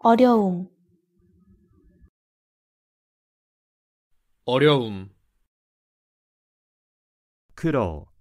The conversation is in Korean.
어려움 어려움 그러